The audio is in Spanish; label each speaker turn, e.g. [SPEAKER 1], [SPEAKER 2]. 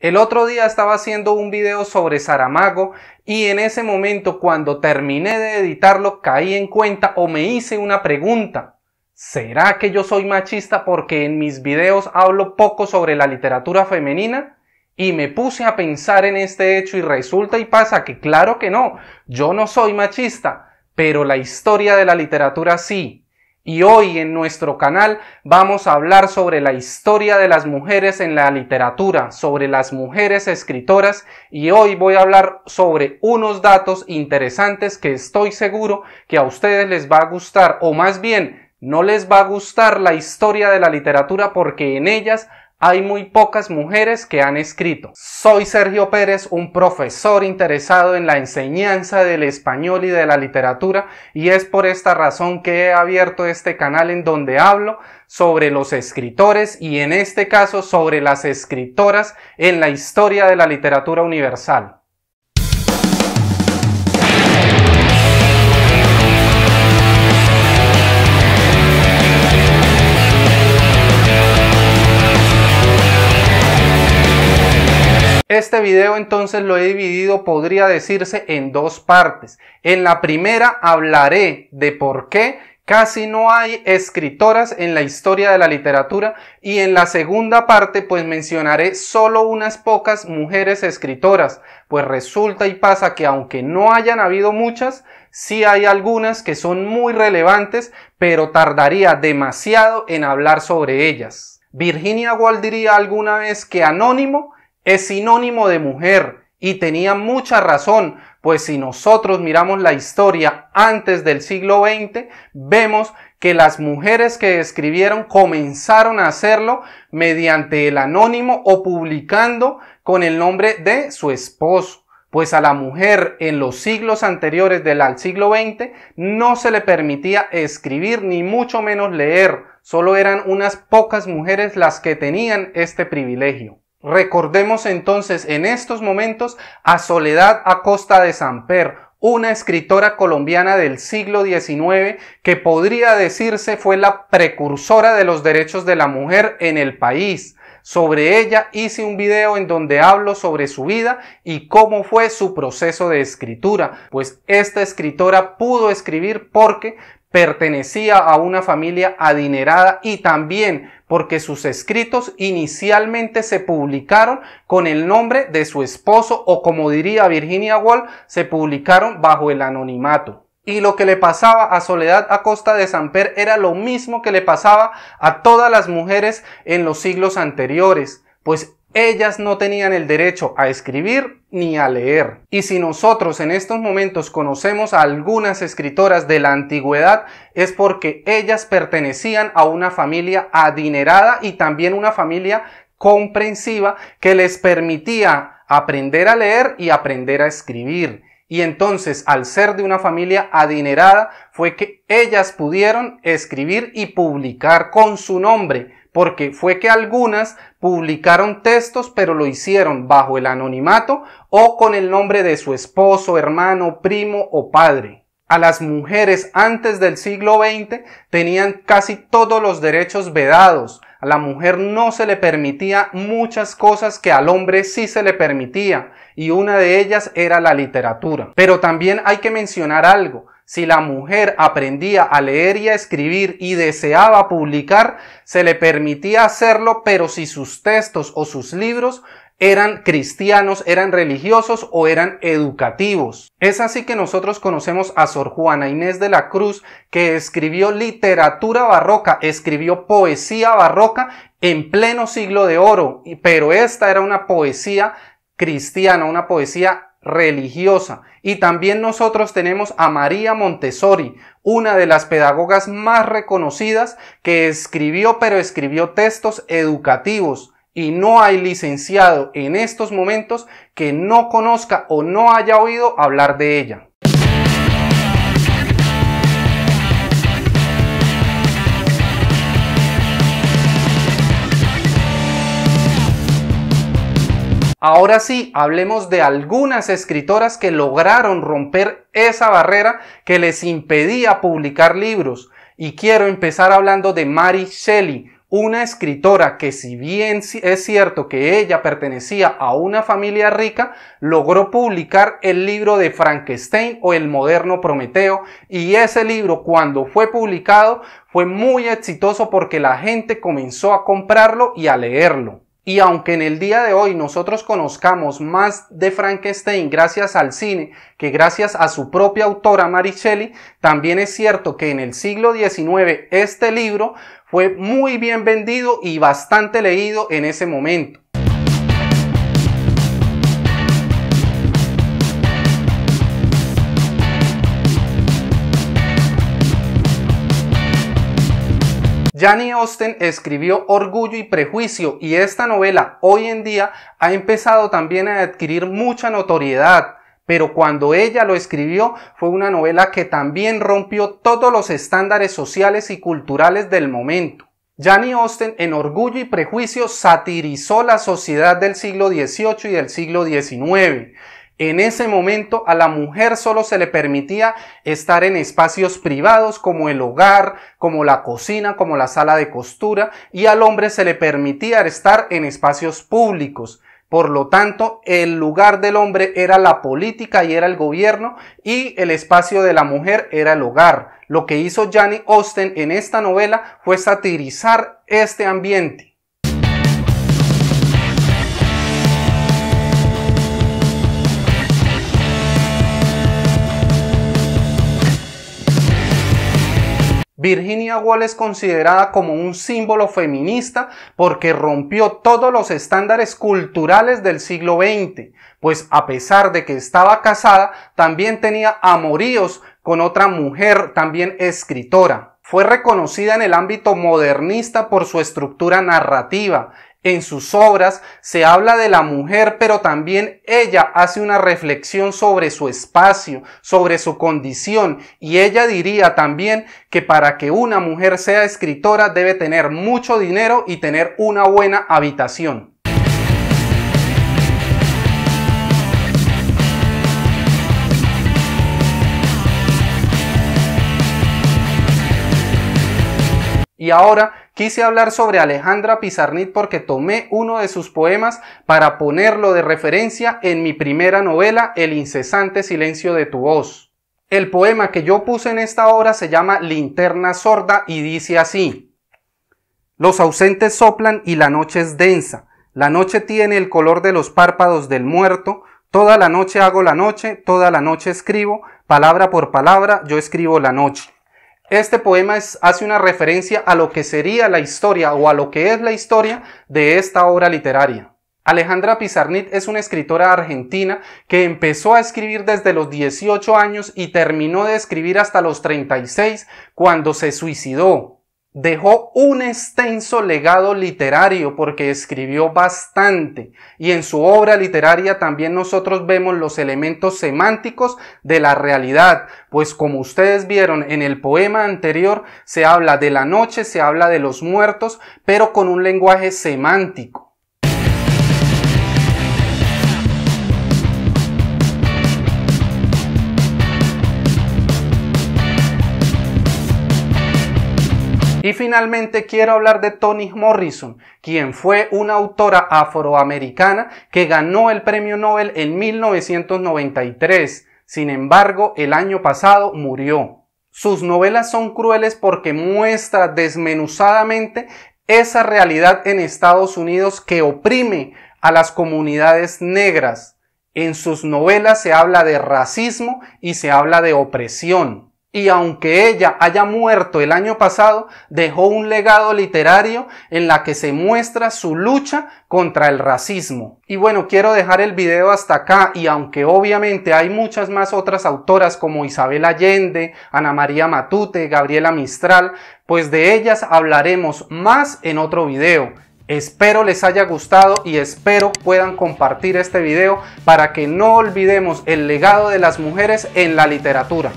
[SPEAKER 1] El otro día estaba haciendo un video sobre Saramago y en ese momento cuando terminé de editarlo caí en cuenta o me hice una pregunta. ¿Será que yo soy machista porque en mis videos hablo poco sobre la literatura femenina? Y me puse a pensar en este hecho y resulta y pasa que claro que no, yo no soy machista, pero la historia de la literatura sí, y hoy en nuestro canal vamos a hablar sobre la historia de las mujeres en la literatura, sobre las mujeres escritoras y hoy voy a hablar sobre unos datos interesantes que estoy seguro que a ustedes les va a gustar o más bien no les va a gustar la historia de la literatura porque en ellas hay muy pocas mujeres que han escrito. Soy Sergio Pérez, un profesor interesado en la enseñanza del español y de la literatura y es por esta razón que he abierto este canal en donde hablo sobre los escritores y en este caso sobre las escritoras en la historia de la literatura universal. Este video entonces lo he dividido, podría decirse, en dos partes. En la primera hablaré de por qué casi no hay escritoras en la historia de la literatura y en la segunda parte pues mencionaré solo unas pocas mujeres escritoras, pues resulta y pasa que aunque no hayan habido muchas, sí hay algunas que son muy relevantes, pero tardaría demasiado en hablar sobre ellas. Virginia Woolf diría alguna vez que anónimo es sinónimo de mujer y tenía mucha razón, pues si nosotros miramos la historia antes del siglo XX, vemos que las mujeres que escribieron comenzaron a hacerlo mediante el anónimo o publicando con el nombre de su esposo. Pues a la mujer en los siglos anteriores del siglo XX no se le permitía escribir ni mucho menos leer, solo eran unas pocas mujeres las que tenían este privilegio. Recordemos entonces en estos momentos a Soledad Acosta de Samper, una escritora colombiana del siglo XIX que podría decirse fue la precursora de los derechos de la mujer en el país. Sobre ella hice un video en donde hablo sobre su vida y cómo fue su proceso de escritura, pues esta escritora pudo escribir porque pertenecía a una familia adinerada y también porque sus escritos inicialmente se publicaron con el nombre de su esposo o como diría Virginia Woolf, se publicaron bajo el anonimato. Y lo que le pasaba a Soledad Acosta de Samper era lo mismo que le pasaba a todas las mujeres en los siglos anteriores, pues ellas no tenían el derecho a escribir ni a leer. Y si nosotros en estos momentos conocemos a algunas escritoras de la antigüedad es porque ellas pertenecían a una familia adinerada y también una familia comprensiva que les permitía aprender a leer y aprender a escribir. Y entonces, al ser de una familia adinerada, fue que ellas pudieron escribir y publicar con su nombre porque fue que algunas publicaron textos pero lo hicieron bajo el anonimato o con el nombre de su esposo, hermano, primo o padre. A las mujeres antes del siglo XX tenían casi todos los derechos vedados. A la mujer no se le permitía muchas cosas que al hombre sí se le permitía, y una de ellas era la literatura. Pero también hay que mencionar algo. Si la mujer aprendía a leer y a escribir y deseaba publicar, se le permitía hacerlo, pero si sus textos o sus libros eran cristianos, eran religiosos o eran educativos. Es así que nosotros conocemos a Sor Juana Inés de la Cruz, que escribió literatura barroca, escribió poesía barroca en pleno siglo de oro, pero esta era una poesía cristiana, una poesía religiosa. Y también nosotros tenemos a María Montessori, una de las pedagogas más reconocidas que escribió, pero escribió textos educativos. Y no hay licenciado en estos momentos que no conozca o no haya oído hablar de ella. Ahora sí, hablemos de algunas escritoras que lograron romper esa barrera que les impedía publicar libros. Y quiero empezar hablando de Mary Shelley, una escritora que si bien es cierto que ella pertenecía a una familia rica, logró publicar el libro de Frankenstein o el moderno Prometeo y ese libro cuando fue publicado fue muy exitoso porque la gente comenzó a comprarlo y a leerlo. Y aunque en el día de hoy nosotros conozcamos más de Frankenstein gracias al cine que gracias a su propia autora Mary Shelley, también es cierto que en el siglo XIX este libro fue muy bien vendido y bastante leído en ese momento. Jane Austen escribió Orgullo y Prejuicio y esta novela hoy en día ha empezado también a adquirir mucha notoriedad, pero cuando ella lo escribió fue una novela que también rompió todos los estándares sociales y culturales del momento. Jane Austen en Orgullo y Prejuicio satirizó la sociedad del siglo XVIII y del siglo XIX en ese momento a la mujer solo se le permitía estar en espacios privados como el hogar, como la cocina, como la sala de costura y al hombre se le permitía estar en espacios públicos. Por lo tanto, el lugar del hombre era la política y era el gobierno y el espacio de la mujer era el hogar. Lo que hizo Jane Austen en esta novela fue satirizar este ambiente Virginia Woolf es considerada como un símbolo feminista porque rompió todos los estándares culturales del siglo XX, pues a pesar de que estaba casada, también tenía amoríos con otra mujer, también escritora. Fue reconocida en el ámbito modernista por su estructura narrativa. En sus obras se habla de la mujer, pero también ella hace una reflexión sobre su espacio, sobre su condición, y ella diría también que para que una mujer sea escritora debe tener mucho dinero y tener una buena habitación. Y ahora quise hablar sobre Alejandra Pizarnit porque tomé uno de sus poemas para ponerlo de referencia en mi primera novela El incesante silencio de tu voz. El poema que yo puse en esta obra se llama Linterna sorda y dice así. Los ausentes soplan y la noche es densa. La noche tiene el color de los párpados del muerto. Toda la noche hago la noche, toda la noche escribo, palabra por palabra yo escribo la noche este poema hace una referencia a lo que sería la historia o a lo que es la historia de esta obra literaria. Alejandra Pizarnit es una escritora argentina que empezó a escribir desde los 18 años y terminó de escribir hasta los 36 cuando se suicidó dejó un extenso legado literario porque escribió bastante y en su obra literaria también nosotros vemos los elementos semánticos de la realidad, pues como ustedes vieron en el poema anterior se habla de la noche, se habla de los muertos, pero con un lenguaje semántico. Y finalmente quiero hablar de Toni Morrison, quien fue una autora afroamericana que ganó el premio Nobel en 1993. Sin embargo, el año pasado murió. Sus novelas son crueles porque muestra desmenuzadamente esa realidad en Estados Unidos que oprime a las comunidades negras. En sus novelas se habla de racismo y se habla de opresión y aunque ella haya muerto el año pasado, dejó un legado literario en la que se muestra su lucha contra el racismo. Y bueno, quiero dejar el video hasta acá y aunque obviamente hay muchas más otras autoras como Isabel Allende, Ana María Matute, Gabriela Mistral, pues de ellas hablaremos más en otro video. Espero les haya gustado y espero puedan compartir este video para que no olvidemos el legado de las mujeres en la literatura.